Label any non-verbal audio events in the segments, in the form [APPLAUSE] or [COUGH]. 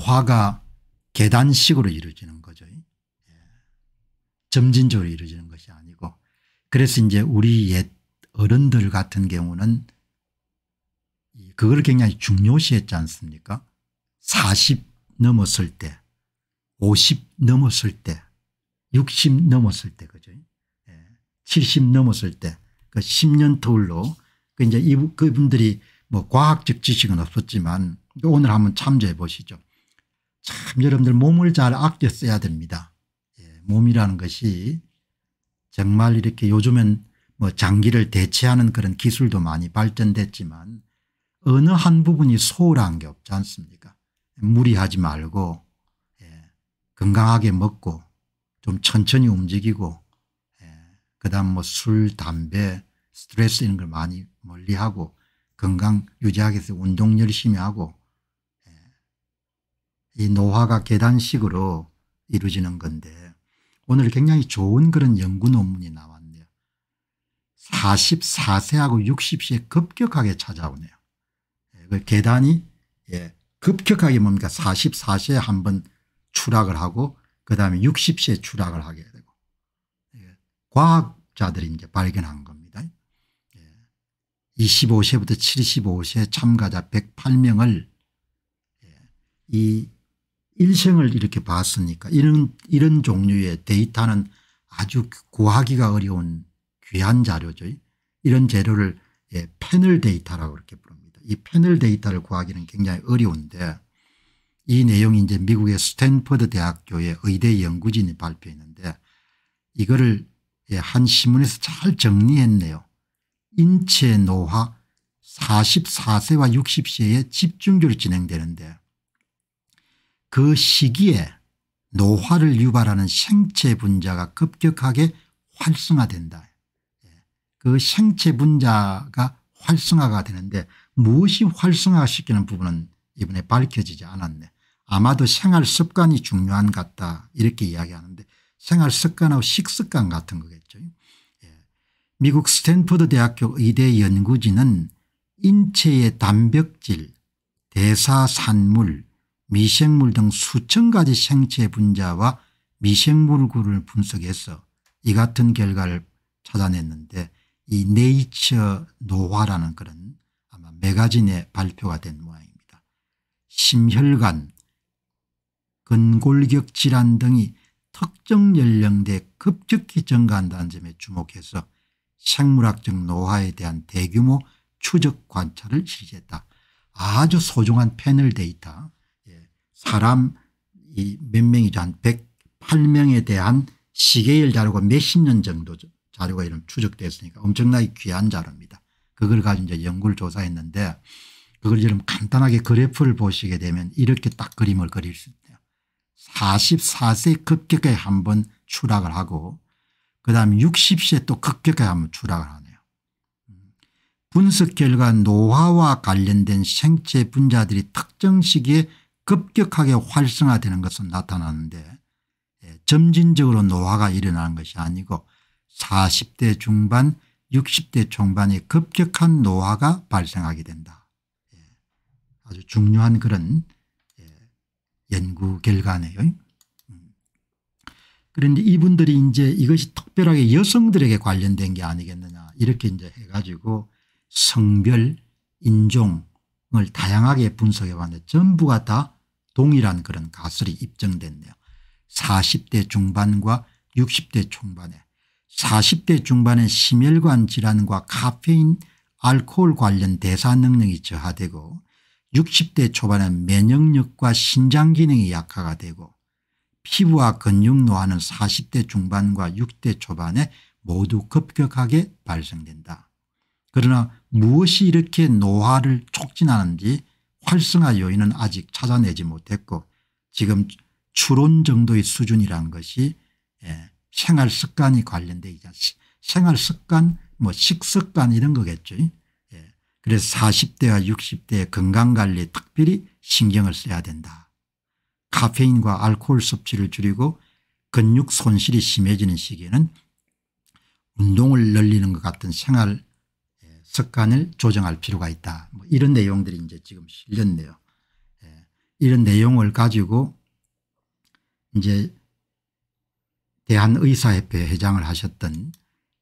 고화가 계단식으로 이루어지는 거죠. 예. 점진적으로 이루어지는 것이 아니고 그래서 이제 우리 옛 어른들 같은 경우는 그걸 굉장히 중요시했지 않습니까 40 넘었을 때 50 넘었을 때 60 넘었을 때 그죠 70 예. 넘었을 때그 10년 터울로 그 이제 그분들이 뭐 과학적 지식은 없었지만 그 오늘 한번 참조해 보시죠. 참 여러분들 몸을 잘 아껴 써야 됩니다. 예, 몸이라는 것이 정말 이렇게 요즘은 뭐 장기를 대체하는 그런 기술도 많이 발전됐지만 어느 한 부분이 소홀한 게 없지 않습니까 무리하지 말고 예, 건강하게 먹고 좀 천천히 움직이고 예, 그다음 뭐술 담배 스트레스 이런 걸 많이 멀리하고 건강 유지하기 위해서 운동 열심히 하고 이 노화가 계단식으로 이루어지는 건데 오늘 굉장히 좋은 그런 연구 논문이 나왔네요. 44세하고 6 0세 급격하게 찾아오네요. 예, 그 계단이 예, 급격하게 뭡니까 44세에 한번 추락을 하고 그다음에 6 0세 추락을 하게 되고 예, 과학자들이 이제 발견한 겁니다. 예, 25세부터 75세 참가자 108명을 예, 이 일생을 이렇게 봤으니까 이런 이런 종류의 데이터는 아주 구하기가 어려운 귀한 자료죠. 이런 재료를 예, 패널 데이터라고 그렇게 부릅니다. 이 패널 데이터를 구하기는 굉장히 어려운데 이 내용이 이제 미국의 스탠퍼드 대학교의 의대 연구진이 발표했는데 이거를 예, 한 신문에서 잘 정리했네요. 인체 노화 44세와 60세에 집중적으로 진행되는데 그 시기에 노화를 유발하는 생체 분자가 급격하게 활성화된다. 예. 그 생체 분자가 활성화가 되는데 무엇이 활성화시키는 부분은 이번에 밝혀지지 않았네. 아마도 생활 습관이 중요한 같다 이렇게 이야기하는데 생활 습관하고 식습관 같은 거겠죠. 예. 미국 스탠퍼드 대학교 의대 연구진은 인체의 단백질, 대사산물, 미생물 등 수천 가지 생체 분자와 미생물구를 분석해서 이 같은 결과를 찾아냈는데 이 네이처 노화라는 그런 아마 매거진에 발표가 된 모양입니다. 심혈관, 근골격 질환 등이 특정 연령대 에 급격히 증가한다는 점에 주목해서 생물학적 노화에 대한 대규모 추적 관찰을 실시했다. 아주 소중한 패널 데이터 사람 이몇 명이죠. 한 108명에 대한 시계열 자료가 몇 십 년 정도 자료가 이런 추적됐으니까 엄청나게 귀한 자료입니다. 그걸 가지고 이제 연구를 조사했는데 그걸 지금 간단하게 그래프를 보시게 되면 이렇게 딱 그림을 그릴 수 있대요. 44세 급격하게 한번 추락을 하고 그다음 60세 또 급격하게 한번 추락을 하네요. 분석 결과 노화와 관련된 생체 분자들이 특정 시기에 급격하게 활성화되는 것은 나타나는데 예, 점진적으로 노화가 일어나는 것이 아니고 40대 중반 60대 중반에 급격한 노화가 발생하게 된다. 예, 아주 중요한 그런 예, 연구 결과네요. 음. 그런데 이분들이 이제 이것이 특별하게 여성들에게 관련된 게 아니겠느냐 이렇게 이제 해가지고 성별 인종을 다양하게 분석해 봤는데 전부가 다 동일한 그런 가설이 입증됐네요. 40대 중반과 60대 초반에 40대 중반에 심혈관 질환과 카페인 알코올 관련 대사 능력이 저하되고 60대 초반은 면역력과 신장 기능이 약화가 되고 피부와 근육 노화는 40대 중반과 60대 초반에 모두 급격하게 발생된다. 그러나 무엇이 이렇게 노화를 촉진하는지 활성화 요인은 아직 찾아내지 못했고 지금 추론 정도의 수준이라는 것이 예, 생활 습관이 관련돼 있지 생활 습관 뭐 식습관 이런 거겠죠. 예. 그래서 40대와 60대의 건강관리에 특별히 신경을 써야 된다. 카페인과 알코올 섭취를 줄이고 근육 손실이 심해지는 시기에는 운동을 늘리는 것 같은 생활 습관을 조정할 필요가 있다. 뭐 이런 내용들이 이제 지금 실렸네요. 예. 이런 내용을 가지고 이제 대한의사협회 회장을 하셨던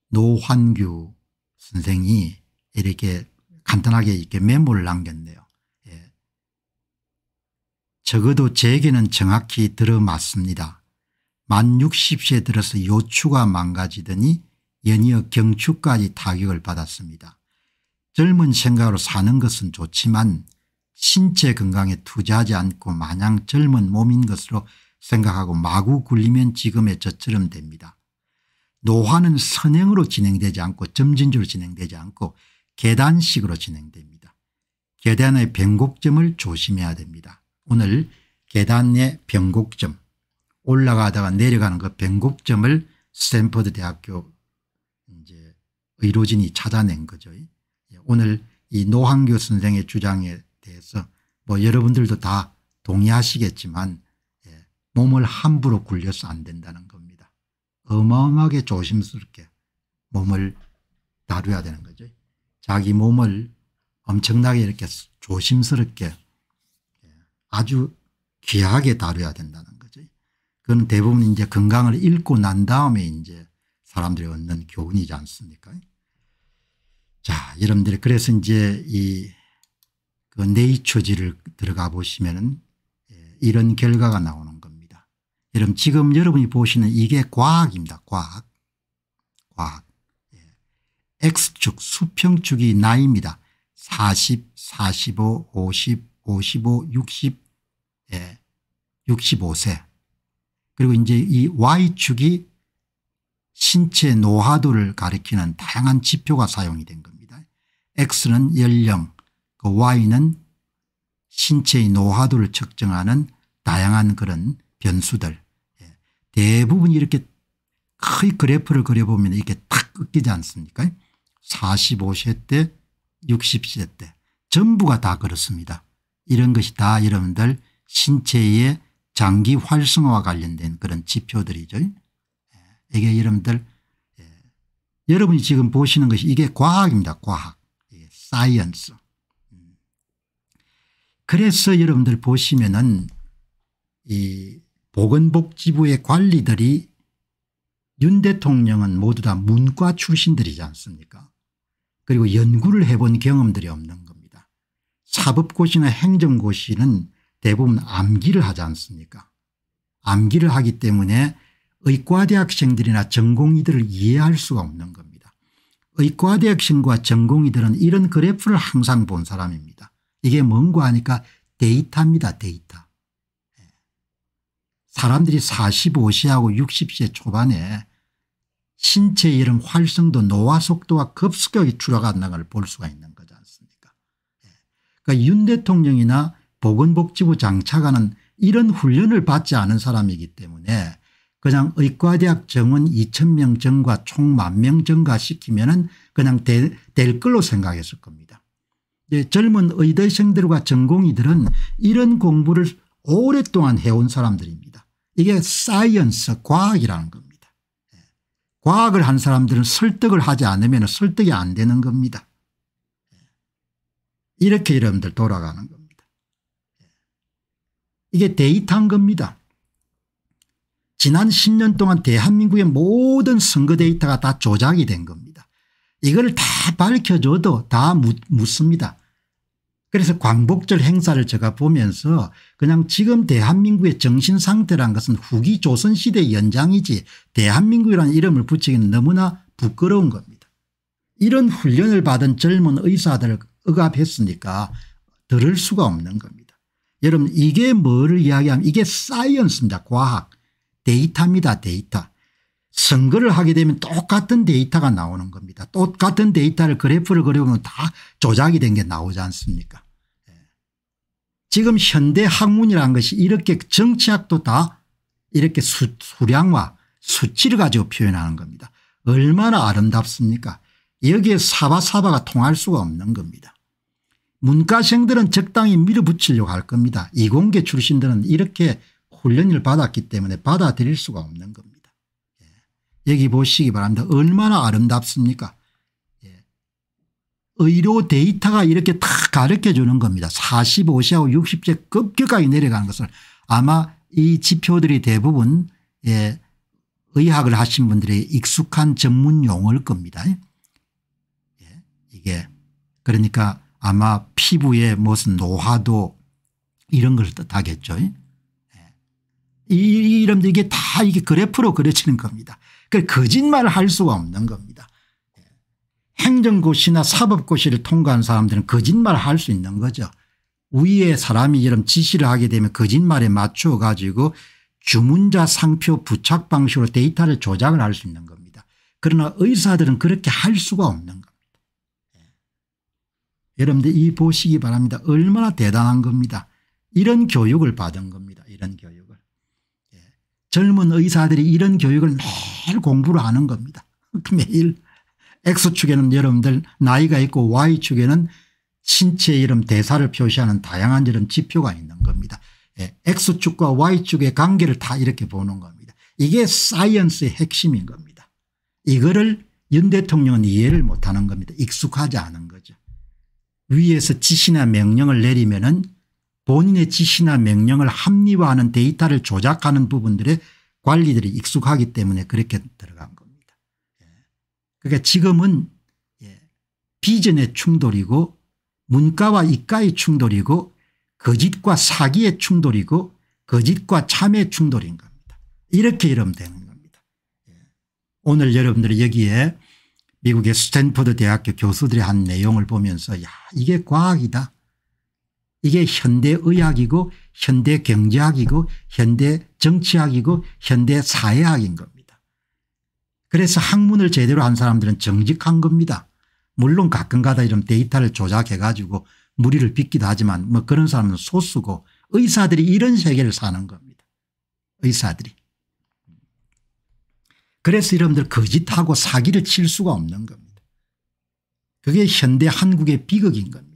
노환규 선생이 이렇게 간단하게 이렇게 메모를 남겼네요. 예. 적어도 제게는 정확히 들어맞습니다. 만6 0시 들어서 요추가 망가지더니 연이어 경추까지 타격을 받았습니다. 젊은 생각으로 사는 것은 좋지만 신체 건강에 투자하지 않고 마냥 젊은 몸인 것으로 생각하고 마구 굴리면 지금의 저처럼 됩니다. 노화는 선행으로 진행되지 않고 점진적으로 진행되지 않고 계단식으로 진행됩니다. 계단의 변곡점을 조심해야 됩니다. 오늘 계단의 변곡점 올라가다가 내려가는 그 변곡점을 스탠퍼드 대학교 이제 의료진이 찾아낸 거죠. 오늘 이 노한교 선생의 주장에 대해서 뭐 여러분들도 다 동의하시겠지만 예, 몸을 함부로 굴려서 안 된다는 겁니다. 어마어마하게 조심스럽게 몸을 다뤄야 되는 거죠. 자기 몸을 엄청나게 이렇게 조심스럽게 예, 아주 귀하게 다뤄야 된다는 거죠. 그건 대부분 이제 건강을 잃고 난 다음에 이제 사람들이 얻는 교훈이지 않습니까? 자, 여러분들이 그래서 이제 이그 네이처지를 들어가 보시면은 예, 이런 결과가 나오는 겁니다. 여러분 지금 여러분이 보시는 이게 과학입니다. 과학. 과학. 예. X축 수평축이 나이입니다. 40, 45, 50, 55, 60, 예, 65세. 그리고 이제 이 Y축이 신체 노화도를 가리키는 다양한 지표가 사용이 된 겁니다. X는 연령, 그 Y는 신체의 노화도를 측정하는 다양한 그런 변수들 예. 대부분 이렇게 큰 그래프를 그려보면 이렇게 탁 꺾이지 않습니까 45세 때 60세 때 전부가 다 그렇습니다. 이런 것이 다 여러분들 신체의 장기 활성화와 관련된 그런 지표들이죠. 이게 여러분들 예, 여러분이 지금 보시는 것이 이게 과학입니다. 과학. 사이언스. 그래서 여러분들 보시면은 이 보건복지부의 관리들이 윤 대통령은 모두 다 문과 출신들이지 않습니까 그리고 연구를 해본 경험들이 없는 겁니다. 사법고시나 행정고시는 대부분 암기를 하지 않습니까 암기를 하기 때문에 의과대 학생들이나 전공의들을 이해할 수가 없는 겁니다. 의과대 학생과 전공의들은 이런 그래프를 항상 본 사람입니다. 이게 뭔가 하니까 데이터입니다. 데이터. 예. 사람들이 45세하고 60세 초반에 신체 이런 활성도 노화 속도가 급속하게 줄어간다는 걸 볼 수가 있는 거지 않습니까 예. 그러니까 윤 대통령이나 보건복지부 장차관은 이런 훈련을 받지 않은 사람이기 때문에 그냥 의과대학 정원 2천명 정과 총만명 정가시키면 은 그냥 될, 될 걸로 생각했을 겁니다. 예, 젊은 의대생들과 전공의들은 이런 공부를 오랫동안 해온 사람들입니다. 이게 사이언스 과학이라는 겁니다. 예, 과학을 한 사람들은 설득을 하지 않으면 설득이 안 되는 겁니다. 예, 이렇게 여러분들 돌아가는 겁니다. 예, 이게 데이터인 겁니다. 지난 10년 동안 대한민국의 모든 선거 데이터가 다 조작이 된 겁니다. 이걸 다 밝혀줘도 다 묻습니다. 그래서 광복절 행사를 제가 보면서 그냥 지금 대한민국의 정신상태란 것은 후기 조선시대 연장이지 대한민국이라는 이름을 붙이기는 너무나 부끄러운 겁니다. 이런 훈련을 받은 젊은 의사들을 억압했으니까 들을 수가 없는 겁니다. 여러분 이게 뭐를 이야기하면 이게 사이언스입니다. 과학. 데이터입니다. 데이터. 선거를 하게 되면 똑같은 데이터가 나오는 겁니다. 똑같은 데이터를 그래프를 그려보면 다 조작이 된 게 나오지 않습니까 예. 지금 현대 학문이라는 것이 이렇게 정치학도 다 이렇게 수, 수량화 수치를 가지고 표현하는 겁니다. 얼마나 아름답습니까 여기에 사바사바가 통할 수가 없는 겁니다. 문과생들은 적당히 밀어붙이려고 할 겁니다. 이공계 출신들은 이렇게 훈련을 받았기 때문에 받아들일 수가 없는 겁니다. 예. 여기 보시기 바랍니다. 얼마나 아름답습니까? 예. 의료 데이터가 이렇게 다 가르쳐주는 겁니다. 45세하고 60세 급격하게 내려가는 것을 아마 이 지표들이 대부분 예. 의학을 하신 분들이 익숙한 전문 용어일 겁니다. 예. 이게 그러니까 아마 피부의 무슨 노화도 이런 걸 뜻하겠죠. 예. 이 이름도 이게 다 이게 그래프로 그려지는 겁니다. 그 거짓말을 할 수가 없는 겁니다. 예. 행정고시나 사법고시를 통과한 사람들은 거짓말을 할 수 있는 거죠. 위에 사람이 이런 지시를 하게 되면 거짓말에 맞추어 가지고 주문자 상표 부착 방식으로 데이터를 조작을 할 수 있는 겁니다. 그러나 의사들은 그렇게 할 수가 없는 겁니다. 예. 여러분들 이 보시기 바랍니다. 얼마나 대단한 겁니다. 이런 교육을 받은 겁니다. 이런 교육. 젊은 의사들이 이런 교육을 매일 공부를 하는 겁니다. [LAUGHS] 매일 X축에는 여러분들 나이가 있고 Y축에는 신체 이름 대사를 표시하는 다양한 이런 지표가 있는 겁니다. 예, X축과 Y축의 관계를 다 이렇게 보는 겁니다. 이게 사이언스의 핵심인 겁니다. 이거를 윤 대통령은 이해를 못하는 겁니다. 익숙하지 않은 거죠. 위에서 지시나 명령을 내리면 은 본인의 지시나 명령을 합리화하는 데이터를 조작하는 부분들에 관리들이 익숙하기 때문에 그렇게 들어간 겁니다. 예. 그러니까 지금은 예, 비전의 충돌이고 문과와 이과의 충돌이고 거짓과 사기의 충돌이고 거짓과 참의 충돌인 겁니다. 이렇게 이러면 되는 겁니다. 예. 오늘 여러분들이 여기에 미국의 스탠퍼드 대학교 교수들이 한 내용을 보면서 야 이게 과학이다. 이게 현대의학이고 현대경제학이고 현대정치학이고 현대사회학인 겁니다. 그래서 학문을 제대로 한 사람들은 정직한 겁니다. 물론 가끔가다 이런 데이터를 조작해 가지고 무리를 빚기도 하지만 뭐 그런 사람은 소수고 의사들이 이런 세계를 사는 겁니다. 의사들이. 그래서 여러분들 거짓하고 사기를 칠 수가 없는 겁니다. 그게 현대 한국의 비극인 겁니다.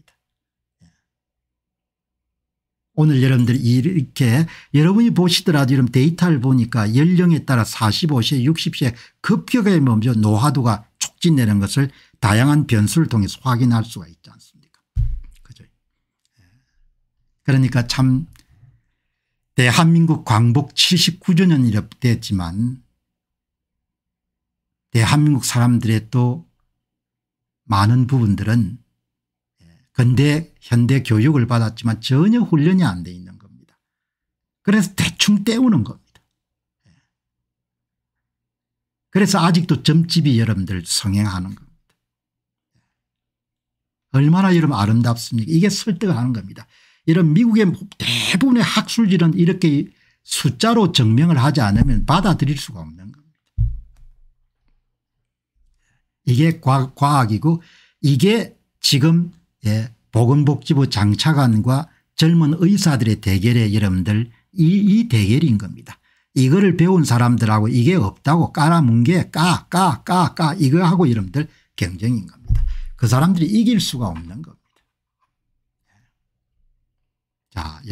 오늘 여러분들이 렇게 여러분이 보시더라도 이런 데이터를 보니까 연령에 따라 45세 60세 급격하게 먼저 노화도가 촉진되는 것을 다양한 변수를 통해서 확인할 수가 있지 않습니까 그죠 예. 그러니까 참 대한민국 광복 79주년이 됐지만 대한민국 사람들의 또 많은 부분들은 근데 현대 교육을 받았지만 전혀 훈련이 안 돼 있는 겁니다. 그래서 대충 때우는 겁니다. 그래서 아직도 점집이 여러분들 성행하는 겁니다. 얼마나 여러분 아름답습니까 이게 설득을 하는 겁니다. 이런 미국의 대부분의 학술지은 이렇게 숫자로 증명을 하지 않으면 받아들일 수가 없는 겁니다. 이게 과학이고 이게 지금 예, 보건복지부 장차관과 젊은 의사들의 대결에 여러분들 이, 이 대결인 겁니다. 이거를 배운 사람들하고 이게 없다고 깔아문 게까까 까 까 이거 하고 여러분들 경쟁인 겁니다. 그 사람들이 이길 수가 없는 겁니다. 예. 자.